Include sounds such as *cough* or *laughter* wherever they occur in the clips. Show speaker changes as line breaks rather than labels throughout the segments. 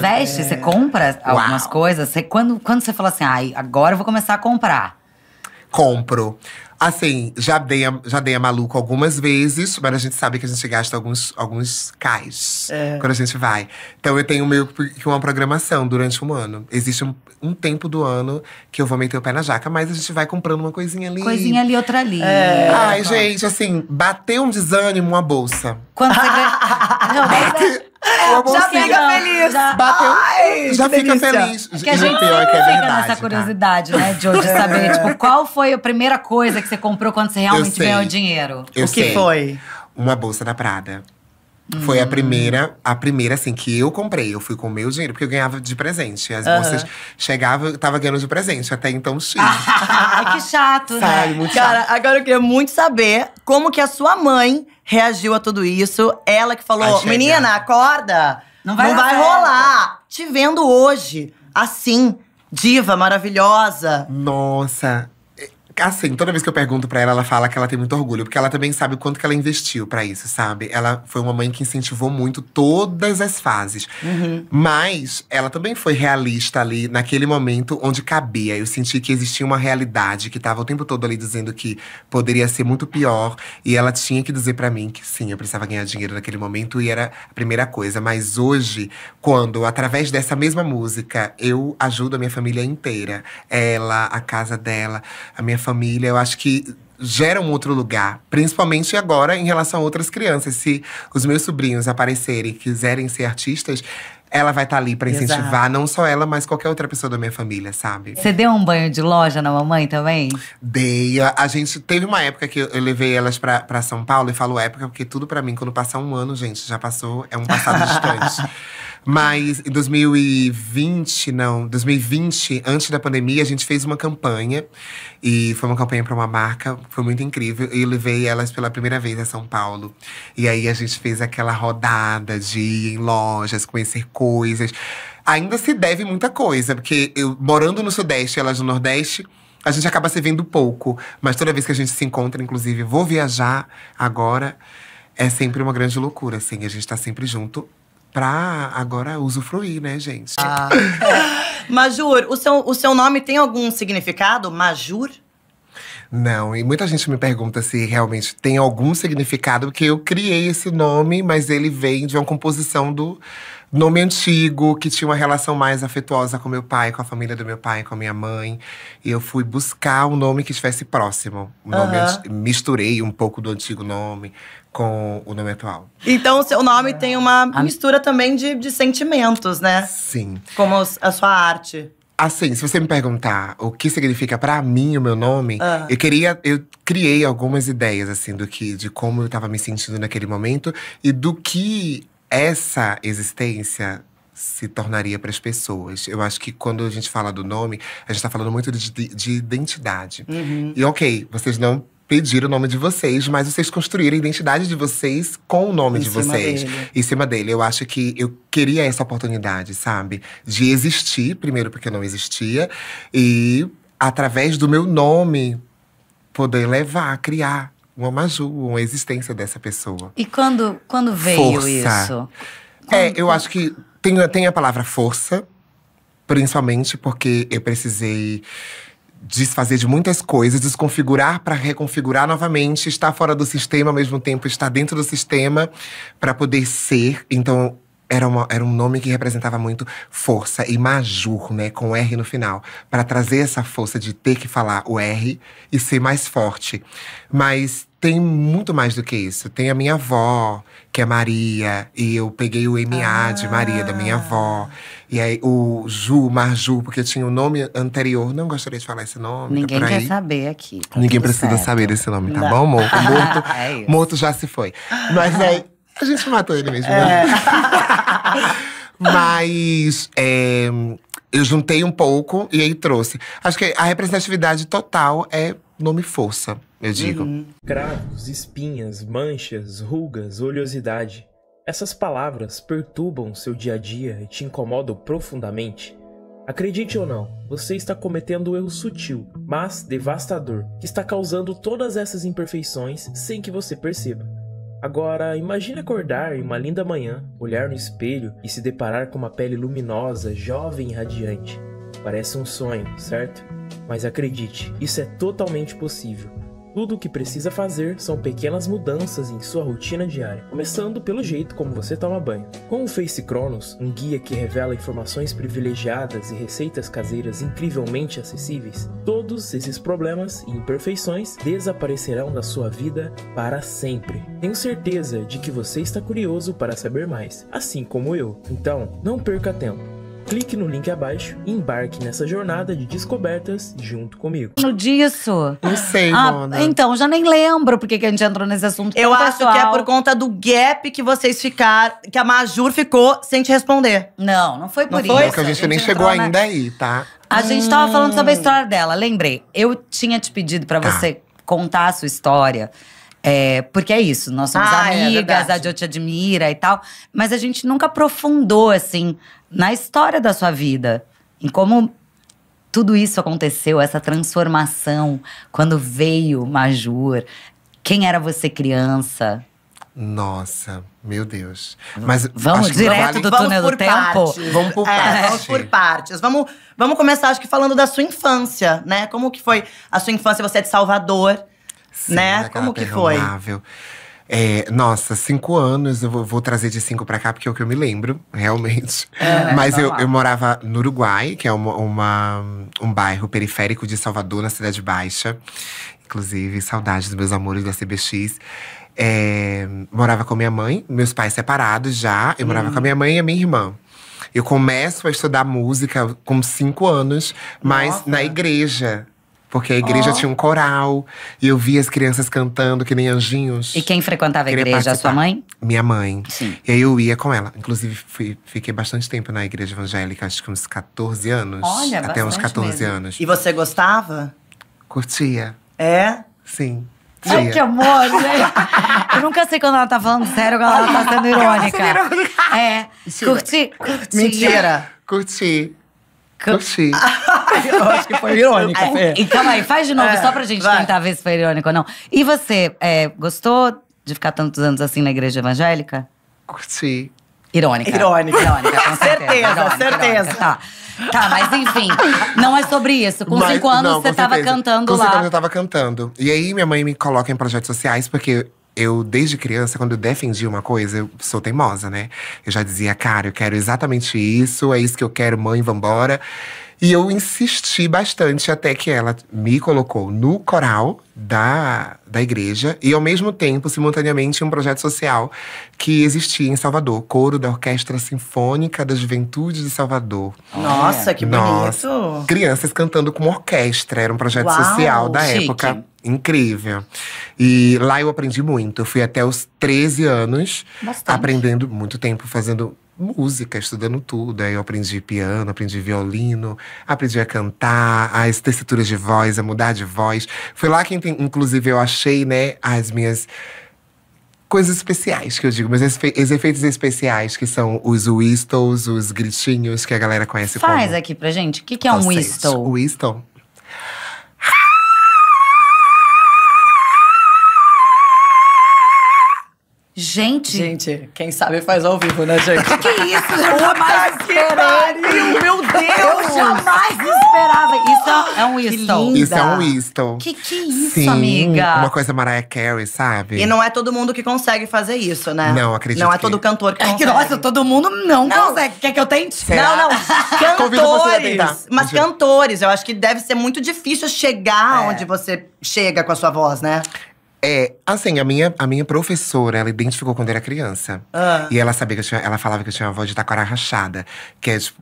investe, é. você compra Uau. algumas coisas. Você, quando, quando você fala assim, ai, ah, agora eu vou começar a comprar.
Compro. Assim, já dei, a, já dei a maluco algumas vezes, mas a gente sabe que a gente gasta alguns, alguns cais é. quando a gente vai. Então eu tenho meio que uma programação durante um ano. Existe um, um, tempo do ano que eu vou meter o pé na jaca, mas a gente vai comprando uma coisinha ali. Coisinha ali,
outra
ali. É. Ai, é. gente,
assim, bateu um desânimo, uma bolsa. Quando você ganha. *laughs*
Não, é, já fica feliz. Já, Bateu, Ai,
já fica feliz. É que a gente pior que é fica nessa
curiosidade, cara. né, De hoje saber, *laughs* tipo, qual foi a primeira coisa que você comprou quando você realmente ganhou dinheiro? Eu o que sei. foi?
Uma bolsa da Prada. Foi a hum. primeira, a primeira assim, que eu comprei. Eu fui com o meu dinheiro, porque eu ganhava de presente. As bolsas uhum. chegavam, eu tava ganhando de presente. Até então, X. *laughs*
Ai, que chato, né? Sabe, né? Muito Cara, chato. agora eu queria muito saber como que a sua mãe reagiu a tudo isso? Ela que falou: menina, acorda! Não vai, não vai rolar! Te vendo hoje, assim,
diva, maravilhosa. Nossa, assim, toda vez que eu pergunto para ela, ela fala que ela tem muito orgulho, porque ela também sabe o quanto que ela investiu para isso, sabe? Ela foi uma mãe que incentivou muito todas as fases. Uhum. Mas ela também foi realista ali naquele momento onde cabia. Eu senti que existia uma realidade que tava o tempo todo ali dizendo que poderia ser muito pior e ela tinha que dizer para mim que sim, eu precisava ganhar dinheiro naquele momento e era a primeira coisa, mas hoje, quando através dessa mesma música eu ajudo a minha família inteira, ela, a casa dela, a minha família família, eu acho que gera um outro lugar, principalmente agora em relação a outras crianças. Se os meus sobrinhos aparecerem e quiserem ser artistas, ela vai estar tá ali para incentivar Exato. não só ela, mas qualquer outra pessoa da minha família, sabe?
Você deu um banho de loja na mamãe
também? Dei. A, gente teve uma época que eu levei elas para São Paulo e falo época porque tudo para mim quando passar um ano, gente, já passou, é um passado distante. *laughs* Mas em 2020, não, 2020, antes da pandemia, a gente fez uma campanha. E foi uma campanha para uma marca, foi muito incrível. E levei elas pela primeira vez a São Paulo. E aí a gente fez aquela rodada de ir em lojas, conhecer coisas. Ainda se deve muita coisa, porque eu morando no Sudeste elas no Nordeste a gente acaba se vendo pouco, mas toda vez que a gente se encontra, inclusive, vou viajar agora, é sempre uma grande loucura, assim. A gente tá sempre junto pra agora usufruir, né, gente? Ah.
É. Majur, o seu, o seu nome tem algum significado? Majur?
Não, e muita gente me pergunta se realmente tem algum significado, porque eu criei esse nome, mas ele vem de uma composição do nome antigo, que tinha uma relação mais afetuosa com meu pai, com a família do meu pai, com a minha mãe. E eu fui buscar um nome que estivesse próximo. Um uhum. nome, misturei um pouco do antigo nome com o nome atual.
Então o seu nome tem uma ah. mistura também de, de sentimentos, né? Sim. Como os, a sua arte.
Assim, se você me perguntar o que significa para mim o meu nome, ah. eu queria, eu criei algumas ideias assim do que, de como eu tava me sentindo naquele momento e do que essa existência se tornaria para as pessoas. Eu acho que quando a gente fala do nome, a gente está falando muito de, de identidade. Uhum. E ok, vocês não pedir o nome de vocês, mas vocês construíram a identidade de vocês com o nome em de vocês. Dele. Em cima dele. Eu acho que eu queria essa oportunidade, sabe? De existir, primeiro porque eu não existia, e através do meu nome poder levar, criar uma Maju, uma existência dessa pessoa.
E quando, quando veio força. isso?
é, eu acho que tem, tem a palavra força, principalmente porque eu precisei desfazer de muitas coisas, desconfigurar para reconfigurar novamente, estar fora do sistema ao mesmo tempo, estar dentro do sistema para poder ser. Então, era, uma, era um nome que representava muito força e majur, né, com R no final, para trazer essa força de ter que falar o R e ser mais forte. Mas tem muito mais do que isso. Tem a minha avó, que é Maria, e eu peguei o MA ah. de Maria, da minha avó. E aí o Ju, Marju, porque tinha o um nome anterior, não gostaria de falar esse nome. Tá Ninguém tá quer aí. saber aqui. Tá Ninguém precisa certo. saber desse nome, tá não. bom, morto? *laughs* Morto, é morto já se foi. Mas aí. A gente matou ele mesmo. Né? É. *laughs* Mas é, eu juntei um pouco e aí trouxe. Acho que a representatividade
total é nome
força, eu digo. Uhum.
Cravos, espinhas, manchas, rugas, oleosidade. Essas palavras perturbam seu dia a dia e te incomodam profundamente. Acredite ou não, você está cometendo um erro sutil, mas devastador, que está causando todas essas imperfeições sem que você perceba. Agora, imagine acordar em uma linda manhã, olhar no espelho e se deparar com uma pele luminosa, jovem e radiante. Parece um sonho, certo? Mas acredite, isso é totalmente possível. Tudo o que precisa fazer são pequenas mudanças em sua rotina diária, começando pelo jeito como você toma banho. Com o Face Cronos, um guia que revela informações privilegiadas e receitas caseiras incrivelmente acessíveis, todos esses problemas e imperfeições desaparecerão da sua vida para sempre. Tenho certeza de que você está curioso para saber mais, assim como eu. Então, não perca tempo clique no link abaixo e embarque nessa jornada de descobertas junto comigo. No
disso? Não sei, ah, Mona. Então, já nem lembro porque que a gente entrou nesse assunto. Eu acho pessoal. que é por
conta do gap que vocês ficaram, que a Majur ficou sem te responder. Não, não foi
por não isso. Foi? Porque a gente, a gente nem chegou na... ainda aí, tá? A hum. gente
tava falando sobre
a hum. história dela, lembrei. Eu
tinha te pedido para tá. você contar a sua história é, porque é isso, nós somos ah, é amigas, é a Joe te admira e tal. Mas a gente nunca aprofundou, assim, na história da sua vida. Em como tudo isso aconteceu, essa transformação. Quando veio Majur. quem era você criança?
Nossa, meu Deus. Mas vamos direto vale... do túnel do tempo. Partes. Vamos por é, partes. Vamos por
partes. Vamos, vamos começar, acho que falando da sua infância, né? Como que foi a sua infância? Você é de Salvador.
Sim, né? Como que foi? É, nossa, cinco anos, eu vou, vou trazer de cinco para cá, porque é o que eu me lembro, *laughs* realmente. É, né? Mas eu, eu, morava no Uruguai, que é uma, uma, um bairro periférico de Salvador, na Cidade Baixa. Inclusive, saudades dos meus amores da CBX. É, morava com minha mãe, meus pais separados já. Eu hum. morava com a uhum. minha mãe e a minha irmã. Eu começo a estudar música com cinco anos, mas Nossa. na igreja. Porque a igreja oh. tinha um coral e eu via as crianças cantando que nem anjinhos. E
quem frequentava a igreja? Participar. A sua mãe?
Minha mãe. Sim. E aí eu ia com ela. Inclusive, fui, fiquei bastante tempo na igreja evangélica, acho que uns 14 anos. Olha, Até uns 14 mesmo. anos. E
você gostava?
Curtia. É? Sim. Tia. Ai, que
amor, gente. *laughs* Eu nunca sei quando ela
tá falando sério ou quando ela tá sendo *laughs* tá irônica. É. Curti, curti. Mentira.
Curti. Assim. *laughs* eu acho que foi irônico. É, é, e calma
aí, faz de novo, é, só pra gente vai. tentar ver se foi irônico ou não. E você, é, gostou de ficar tantos anos assim na igreja evangélica? Curti. Irônica. Irônica.
Irônica, com *laughs* certeza. certeza, irônica,
certeza. Irônica. Tá. Tá, mas enfim, não é sobre isso. Com mas, cinco anos não, você estava cantando com lá. Com cinco anos eu
estava cantando. E aí minha mãe me coloca em projetos sociais, porque eu, desde criança, quando eu defendi uma coisa, eu sou teimosa, né? Eu já dizia, cara, eu quero exatamente isso, é isso que eu quero, mãe, vambora. E eu insisti bastante até que ela me colocou no coral da, da igreja e, ao mesmo tempo, simultaneamente, um projeto social que existia em Salvador, coro da Orquestra Sinfônica da Juventude de Salvador. Nossa, que bonito! Nossa. Crianças cantando com orquestra, era um projeto Uau, social da chique. época. Incrível. E lá eu aprendi muito. Eu fui até os 13 anos Bastante. aprendendo muito tempo, fazendo música, estudando tudo. Aí eu aprendi piano, aprendi violino, aprendi a cantar, as tessituras de voz, a mudar de voz. Foi lá que entendi inclusive, eu achei, né, as minhas coisas especiais que eu digo, mas os efeitos especiais que são os whistles, os gritinhos que a galera conhece Faz como.
aqui pra gente, o que, que é um whistle? Whistle Gente. Gente, quem sabe faz ao vivo, né, gente? que é isso? Eu jamais
esperava.
Meu Deus! Eu jamais
esperava. Isso é, é um isto.
Isso é um
isto. Que
que é isso, Sim, amiga? Uma
coisa Mariah Carey, sabe? E não é
todo mundo que consegue fazer isso, né? Não, acredito. Não é todo cantor que consegue. É que, nossa, todo mundo não, não. consegue. Quer que eu tente? Será? Não, não. *laughs* cantores. Mas cantores, eu acho que deve ser muito difícil chegar é. onde você chega com a sua voz, né?
É, assim, a minha, a minha professora, ela identificou quando eu era criança. Ah. E ela sabia que eu tinha. Ela falava que eu tinha uma voz de taquara rachada. Que é tipo.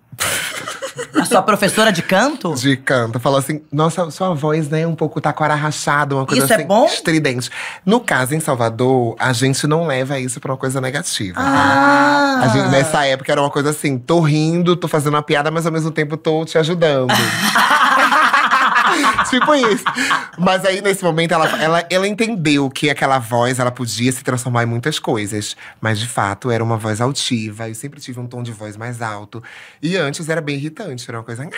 A sua professora de canto? De canto. Falou assim: nossa, sua voz, né, um pouco taquara rachada, uma coisa isso é assim. É bom? Estridente. No caso, em Salvador, a gente não leva isso pra uma coisa negativa. Tá?
Ah. Tá? A gente,
nessa época era uma coisa assim: tô rindo, tô fazendo uma piada, mas ao mesmo tempo tô te ajudando. *laughs* tipo isso. Mas aí, nesse momento, ela, ela, ela entendeu que aquela voz, ela podia se transformar em muitas coisas. Mas, de fato, era uma voz altiva. Eu sempre tive um tom de voz mais alto. E antes era bem irritante, era uma coisa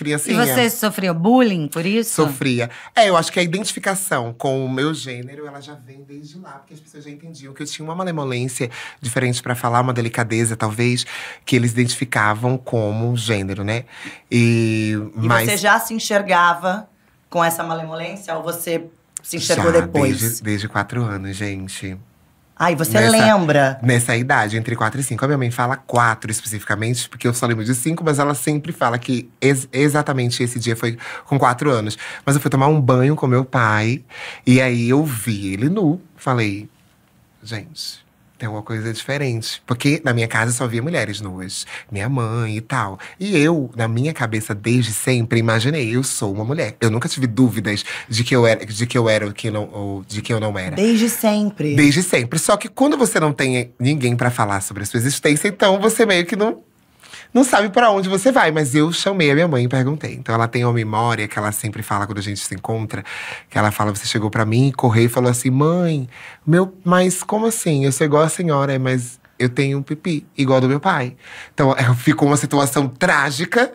criancinha. E você sofreu bullying por isso? Sofria. É, eu acho que a identificação com o meu gênero, ela já vem desde lá, porque as pessoas já entendiam que eu tinha uma malemolência diferente para falar, uma delicadeza talvez, que eles identificavam como gênero, né? E, e mas... você
já se enxergava com essa malemolência ou você se enxergou já, depois? Desde,
desde quatro anos, gente. Ai, você nessa, lembra? Nessa idade, entre 4 e 5. A minha mãe fala 4 especificamente, porque eu só lembro de 5, mas ela sempre fala que ex exatamente esse dia foi com 4 anos. Mas eu fui tomar um banho com meu pai, e aí eu vi ele nu. Falei, gente, tem uma coisa diferente. Porque na minha casa só via mulheres nuas. Minha mãe e tal. E eu, na minha cabeça, desde sempre, imaginei, eu sou uma mulher. Eu nunca tive dúvidas de que eu era, de que eu era ou, que não, ou de que eu não era.
Desde sempre. Desde
sempre. Só que quando você não tem ninguém para falar sobre a sua existência, então você meio que não não sabe para onde você vai. Mas eu chamei a minha mãe e perguntei. Então ela tem uma memória que ela sempre fala quando a gente se encontra, que ela fala: você chegou para mim, correu e falou assim, mãe, meu, mas como assim? Eu sou igual a senhora, mas eu tenho um pipi, igual do meu pai. Então *laughs* ficou uma situação trágica,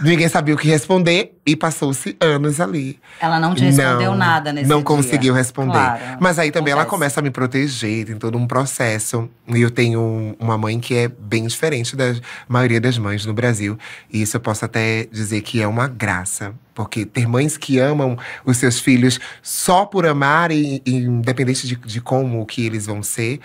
ninguém sabia o que responder e passou-se anos ali.
Ela não te respondeu não, nada nesse Não dia. conseguiu responder. Claro,
Mas aí também acontece. ela começa a me proteger, tem todo um processo. E eu tenho uma mãe que é bem diferente da maioria das mães no Brasil. E isso eu posso até dizer que é uma graça. Porque ter mães que amam os seus filhos só por amar, e, e independente de, de como que eles vão ser,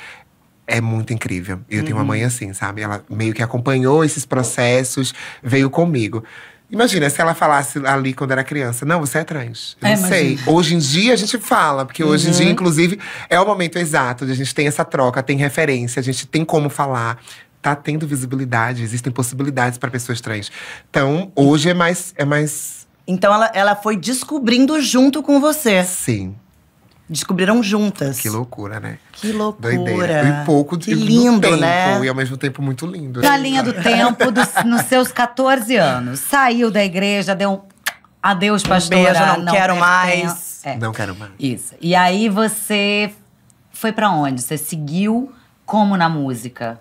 é muito incrível. Eu uhum. tenho uma mãe uhum. assim, sabe? Ela meio que acompanhou esses processos, veio comigo. Imagina se ela falasse ali quando era criança, não, você é trans. Eu é, não sei. Hoje em dia a gente fala, porque uhum. hoje em dia, uhum. inclusive, é o momento exato de a gente tem essa troca, tem referência, a gente tem como falar, tá tendo visibilidade, existem possibilidades para pessoas trans. Então, hoje é mais é mais Então ela, ela foi descobrindo junto com você. Sim. Descobriram juntas. Que loucura, né? Que loucura. Doideira. E pouco de lindo, tempo, né? E ao mesmo tempo muito lindo. Na né? linha do tempo,
dos, nos seus 14 anos. Saiu da igreja, deu um adeus, pastora. Um beijo, não, não quero mais.
É. Não quero mais. Isso.
E aí você foi para onde? Você seguiu como na música?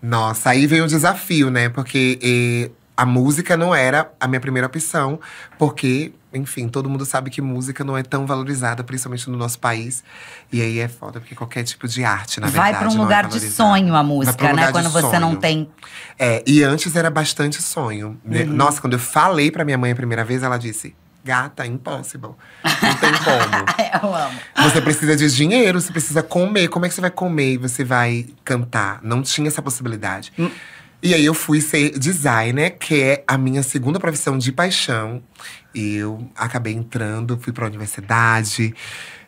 Nossa, aí veio um desafio, né? Porque e, eh, a música não era a minha primeira opção, porque enfim, todo mundo sabe que música não é tão valorizada, principalmente no nosso país. E aí é foda, porque qualquer tipo de arte, na Vai verdade. Vai para um é lugar é de
sonho a música, um né? Quando você sonho. não tem.
É, e antes era bastante sonho. Né? Uhum. Nossa, quando eu falei para minha mãe a primeira vez, ela disse: Gata, impossible. Não tem como. *laughs* Eu amo. Você precisa de dinheiro, você precisa comer. Como é que você vai comer e você vai cantar? Não tinha essa possibilidade. Hum. E aí eu fui ser designer, que é a minha segunda profissão de paixão. E eu acabei entrando, fui para a universidade,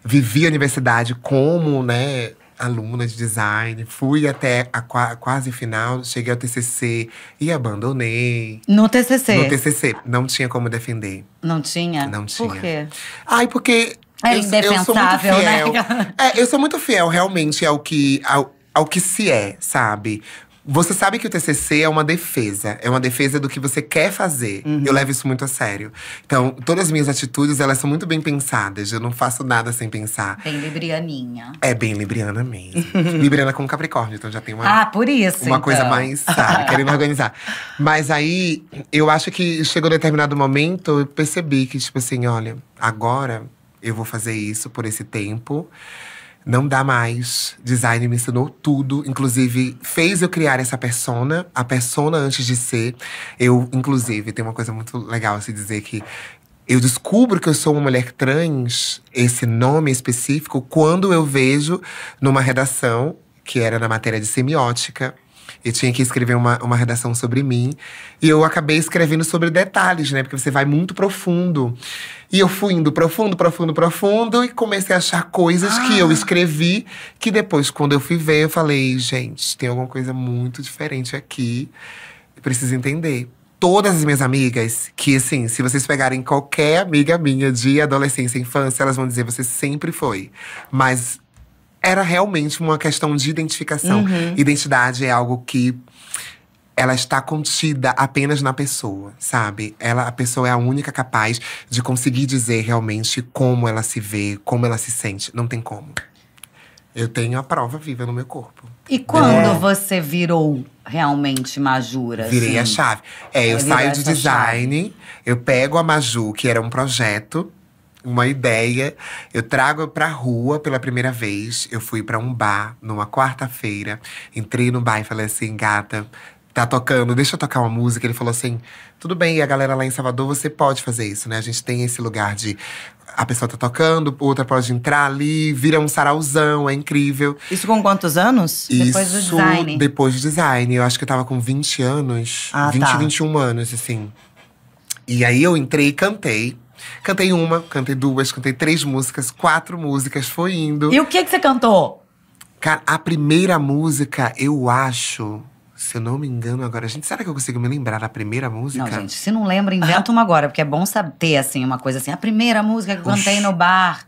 vivi a universidade como, né, aluna de design, fui até a quase final, cheguei ao TCC e abandonei.
No TCC? No
TCC, não tinha como defender.
Não tinha? Não
tinha. Por quê? Ai, porque é eu, eu sou muito né? fiel. Né? é, eu sou muito fiel realmente ao que ao, ao que se é, sabe? Você sabe que o TCC é uma defesa, é uma defesa do que você quer fazer. Uhum. Eu levo isso muito a sério. Então, todas as minhas atitudes, elas são muito bem pensadas. Eu não faço nada sem pensar.
Bem librianinha.
É bem libriana mesmo. *laughs* libriana com Capricórnio, então já tem uma
Ah, por isso. Uma então. coisa mais, sabe, querendo
*laughs* organizar. Mas aí, eu acho que chegou um determinado momento, eu percebi que tipo assim, olha, agora eu vou fazer isso por esse tempo. Não dá mais. Design me ensinou tudo. Inclusive, fez eu criar essa persona, a persona antes de ser. Eu, inclusive, tem uma coisa muito legal se dizer que eu descubro que eu sou uma mulher trans, esse nome específico, quando eu vejo numa redação que era na matéria de semiótica, eu tinha que escrever uma, uma redação sobre mim. E eu acabei escrevendo sobre detalhes, né? Porque você vai muito profundo. E eu fui indo profundo, profundo, profundo e comecei a achar coisas ah. que eu ah! escrevi que depois, quando eu fui ver, eu falei: gente, tem alguma coisa muito diferente aqui. Eu preciso entender todas as minhas amigas que, assim, se vocês pegarem qualquer amiga minha de adolescência, infância, elas vão dizer: você sempre foi. Mas era realmente uma questão de identificação. Uhum. Identidade é algo que ela está contida apenas na pessoa, sabe? Ela, a pessoa é a única capaz de conseguir dizer realmente como ela se vê, como ela se sente. Não tem como. Eu tenho a prova viva no meu corpo.
E quando é. você virou realmente Majura? Virei assim? a chave. É, eu, eu saio de
design, chave. eu pego a Maju, que era um projeto uma ideia. Eu trago pra rua pela primeira vez. Eu fui para um bar numa quarta-feira. Entrei no bar e falei assim, gata, tá tocando, deixa eu tocar uma música. Ele falou assim: tudo bem, e a galera lá em Salvador, você pode fazer isso, né? A gente tem esse lugar de. A pessoa tá tocando, outra pode entrar ali, vira um sarauzão, é incrível. Isso com quantos anos? Isso, depois do design. Depois do design. Eu acho que eu tava com 20 anos, ah, 20, tá. 21 anos, assim. E aí eu entrei e cantei. Cantei uma, cantei duas, cantei três músicas, quatro músicas, foi indo. E o que, que você cantou? Cara, a primeira música, eu acho. Se eu não me engano agora, gente, será que eu consigo me lembrar da primeira música? Não, gente, se
não lembra, inventa uma agora, porque é bom saber, assim, uma coisa assim. A primeira
música que eu cantei no bar.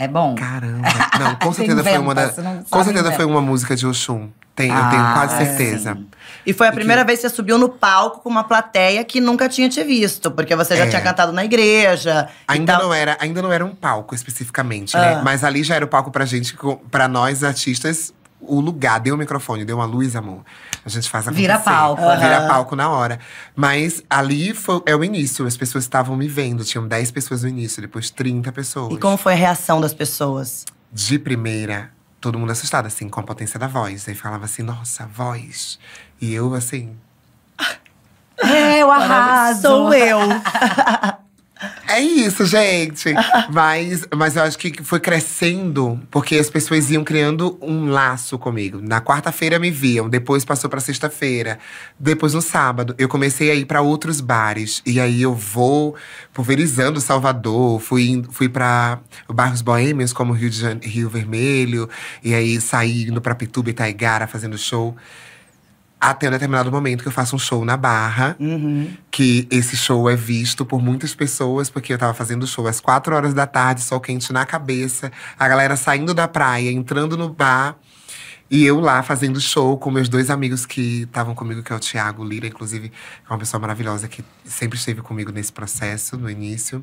É bom?
Caramba. *laughs* Não, com certeza foi uma da, Com certeza inventa. foi uma música de Oxum. Tem, ah, eu tenho quase ah, certeza. E foi a primeira
que... vez que você subiu no palco com uma plateia que nunca tinha te visto, porque você já é. tinha cantado na igreja.
Ainda não era, ainda não era um palco especificamente, né? ah. né? Mas ali já era o palco pra gente, pra nós artistas, o lugar, deu o microfone, deu uma luz, amor. A gente faz acontecer. Vira palco. Uhum. Vira palco na hora. Mas ali foi, é o início. As pessoas estavam me vendo. Tinham 10 pessoas no início, depois 30 pessoas. E como foi a reação das pessoas? De primeira, todo mundo assustado, assim, com a potência da voz. Aí falava assim, nossa, voz. E eu, assim… É,
eu arraso. Sou eu.
*laughs* É isso, gente. *laughs* mas, mas eu acho que foi crescendo, porque as pessoas iam criando um laço comigo. Na quarta-feira me viam, depois passou para sexta-feira, depois no sábado. Eu comecei a ir para outros bares. E aí eu vou pulverizando Salvador, fui, fui para bairros boêmios, como Rio, de Janeiro, Rio Vermelho, e aí saí indo pra Pituba e Taigara fazendo show até um determinado momento que eu faço um show na Barra, uhum. que esse show é visto por muitas pessoas, porque eu tava fazendo show às quatro horas da tarde, sol quente na cabeça, a galera saindo da praia, entrando no bar. E eu lá fazendo show com meus dois amigos que estavam comigo, que é o Thiago Lira, inclusive, é uma pessoa maravilhosa que sempre esteve comigo nesse processo, no início.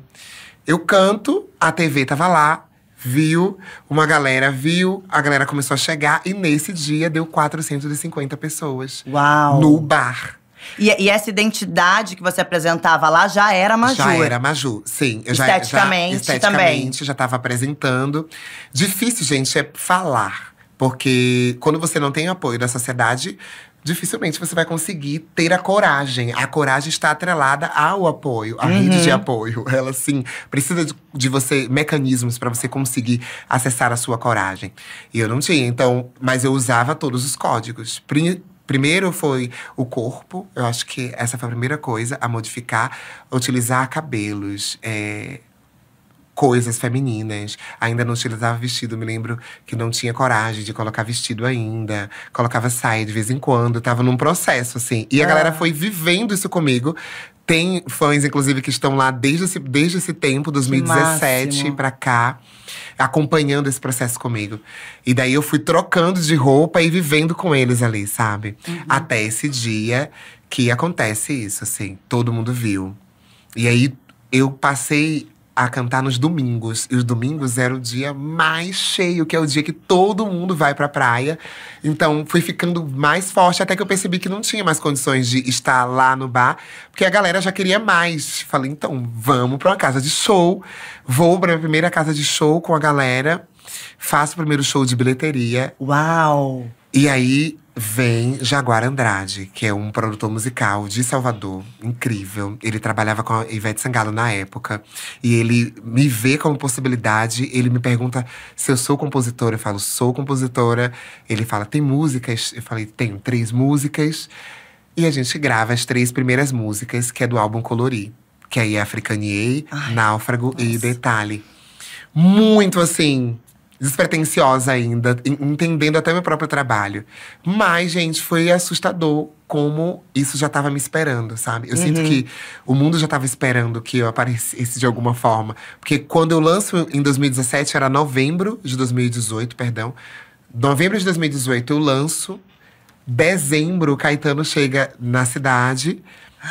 Eu canto, a TV tava lá, viu, uma galera viu, a galera começou a chegar e nesse dia deu 450 pessoas. Uau! No bar. E,
e essa identidade que você apresentava lá já era Maju. Já era
Maju, sim. Eu esteticamente, já, esteticamente também. já estava apresentando. Difícil, gente, é falar. Porque quando você não tem apoio da sociedade, dificilmente você vai conseguir ter a coragem. A coragem está atrelada ao apoio, à uhum. rede de uhum. apoio. *laughs* Ela, sim, precisa de, de você, mecanismos para você conseguir acessar a sua coragem. E eu não tinha, então, mas eu usava todos os códigos. Pri Primeiro foi o corpo, eu acho que essa foi a primeira coisa a modificar, utilizar cabelos, é, coisas femininas. Ainda não utilizava vestido, me lembro que não tinha coragem de colocar vestido ainda. Colocava saia de vez em quando, tava num processo, assim. E a ah. galera foi vivendo isso comigo. Tem fãs, inclusive, que estão lá desde esse, desde esse tempo, 2017 para cá, acompanhando esse processo comigo. E daí eu fui trocando de roupa e vivendo com eles ali, sabe? Uhum. Até esse dia que acontece isso, assim, todo mundo viu. E aí eu passei a cantar nos domingos. E os domingos era o dia mais cheio, que é o dia que todo mundo vai pra praia. Então fui ficando mais forte até que eu percebi que não tinha mais condições de estar lá no bar, porque a galera já queria mais. Falei, então vamos pra uma casa de show. Vou pra minha primeira casa de show com a galera. Faço o primeiro show de bilheteria. Uau! E aí vem Jaguar Andrade, que é um produtor musical de Salvador, incrível. Ele trabalhava com a Ivete Sangalo na época, e ele me vê como possibilidade, ele me pergunta se eu sou compositora, eu falo, sou compositora. Ele fala, tem músicas? Eu falei, tenho três músicas. E a gente grava as três primeiras músicas, que é do álbum Colori, que aí é Africaniei, Náufrago nossa. e Detalhe. Muito assim, despretensiosa ainda, entendendo até meu próprio trabalho. Mas, gente, foi assustador como isso já estava me esperando, sabe? Eu uhum. sinto que o mundo já estava esperando que eu aparecesse de alguma forma. Porque quando eu lanço em 2017, era novembro de 2018, perdão. Novembro de 2018 eu lanço. Dezembro, Caetano chega na cidade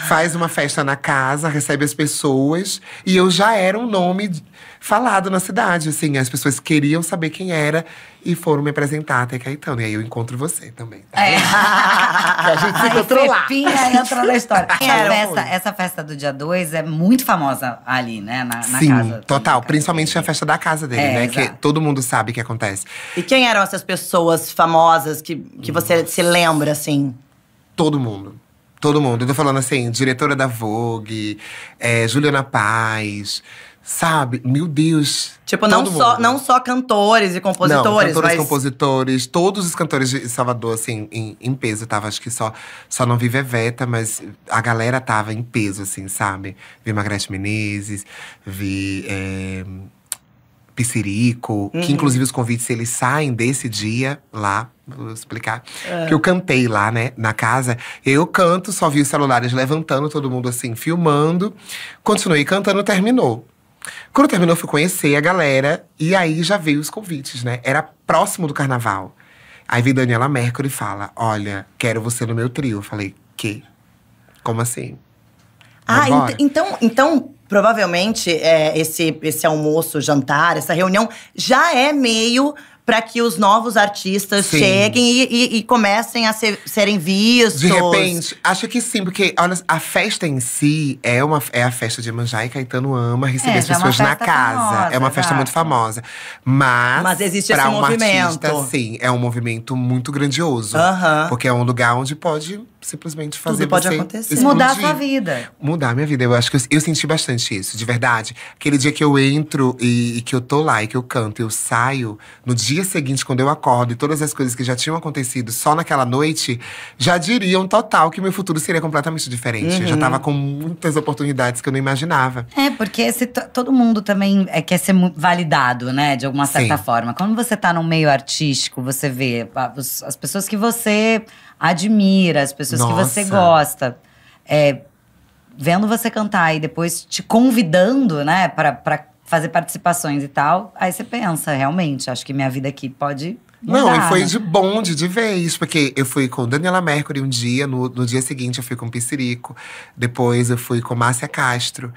faz uma festa na casa, recebe as pessoas. E eu já era um nome falado na cidade, assim. As pessoas queriam saber quem era e foram me apresentar até Caetano. E aí eu encontro você também. Tá? É. *laughs*
a
gente se encontrou lá. Pepinha entra é na história. *laughs* essa,
essa festa do dia 2 é muito famosa ali, né? Na, na Sim, casa,
total. Casa principalmente dele. a festa da casa dele, é, né? Exato. Que todo mundo sabe o que acontece. E quem eram essas pessoas famosas que, que você se lembra, assim? Todo mundo Todo mundo. Eu tô falando assim, diretora da Vogue, é, Juliana Paz, sabe? Meu Deus. Tipo, não mundo. só,
não só cantores e compositores, não, cantores, mas...
compositores, todos os cantores de Salvador, assim, em, em peso. Tava, acho que só, só não vi Veveta, mas a galera tava em peso, assim, sabe? Vi Margareth Menezes, vi… É Piscirico, uhum. que inclusive os convites eles saem desse dia lá vou explicar. É. Que eu cantei lá, né, na casa. Eu canto, só vi os celulares levantando, todo mundo assim, filmando. Continuei cantando, terminou. Quando terminou, fui conhecer a galera. E aí já veio os convites, né? Era próximo do carnaval. Aí vem Daniela Mercury e fala: Olha, quero você no meu trio. Eu falei: Que? Como assim? Ah, ent
então, então Provavelmente é, esse, esse almoço, jantar, essa reunião já é meio para que os novos artistas sim. cheguem e, e, e, comecem a ser, serem vistos. De repente,
acho que sim, porque olha, a festa em si é, uma, é a festa de Manjá e Caetano ama receber é, as é pessoas é na casa. Famosa, é uma festa muito famosa. Mas, Mas existe esse um movimento. Artista, sim, é um movimento muito grandioso. Uh -huh. Porque é um lugar onde pode simplesmente fazer Tudo pode acontecer. mudar a sua vida. Mudar a minha vida. Eu acho que eu, eu, senti bastante isso, de verdade. Aquele dia que eu entro e, e, que eu tô lá e que eu canto, eu saio, no dia seguinte, quando eu acordo e todas as coisas que já tinham acontecido só naquela noite, já diriam total que meu futuro seria completamente diferente. Uhum. Eu já uhum. tava com muitas oportunidades que eu não imaginava.
É, porque se todo mundo também é, quer ser validado, né, de alguma certa Sim. forma. Quando você tá num meio artístico, você vê as pessoas que você admira, as pessoas nossa. que você gosta, é, vendo você cantar e depois te convidando, né, para fazer participações e tal, aí você pensa, realmente, acho que minha vida aqui pode Não, e foi né? de
bonde, de vez. Porque eu fui com Daniela Mercury um dia, no, no dia seguinte eu fui com Piscirico. Depois eu fui com Márcia Castro.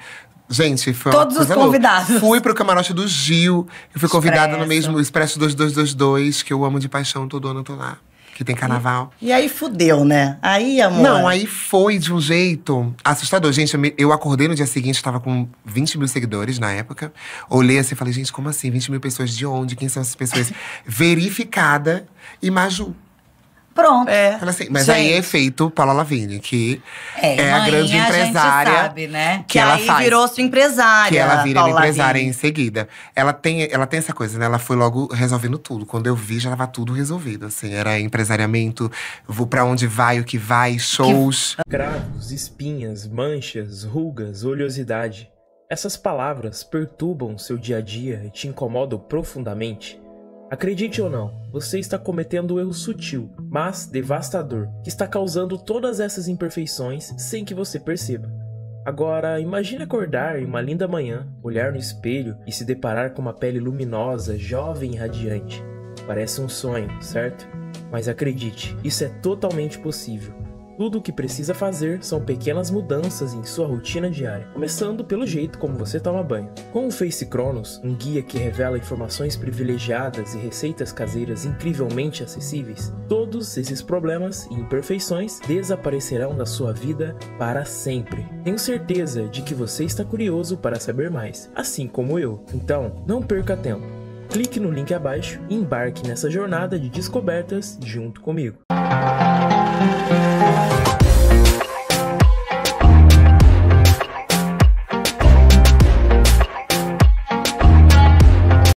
Gente, foi Todos os convidados. Louca. Fui pro camarote do Gil. Eu fui convidada no mesmo Expresso 2222, que eu amo de paixão, todo ano eu tô lá que tem carnaval.
E, e aí fudeu, né? Aí, amor. Não, aí
foi de um jeito assustador. Gente, eu, me, eu acordei no dia seguinte, estava com 20 mil seguidores na época. Olhei assim e falei, gente, como assim? 20 mil pessoas de onde? Quem são essas pessoas? *laughs* Verificada e Maju. Pronto. É. Então, assim, mas Gente. aí é feito Paula Lavigne, que é, é a grande empresária. A sabe,
né? Que, que ela faz, virou sua empresária. Que ela vira empresária Lavigne. em
seguida. Ela tem, ela tem essa coisa, né? Ela foi logo resolvendo tudo. Quando eu vi, já estava tudo resolvido. Assim, era empresariamento, vou para onde vai, o que vai, shows. Que...
Cravos, espinhas, manchas, rugas, oleosidade. Essas palavras perturbam seu dia a dia e te incomodam profundamente. Acredite ou não, você está cometendo um erro sutil, mas devastador, que está causando todas essas imperfeições sem que você perceba. Agora, imagine acordar em uma linda manhã, olhar no espelho e se deparar com uma pele luminosa, jovem e radiante. Parece um sonho, certo? Mas acredite, isso é totalmente possível. Tudo o que precisa fazer são pequenas mudanças em sua rotina diária, começando pelo jeito como você toma banho. Com o Face Cronos, um guia que revela informações privilegiadas e receitas caseiras incrivelmente acessíveis, todos esses problemas e imperfeições desaparecerão da sua vida para sempre. Tenho certeza de que você está curioso para saber mais, assim como eu. Então, não perca tempo. Clique no link abaixo e embarque nessa jornada de descobertas junto comigo. Música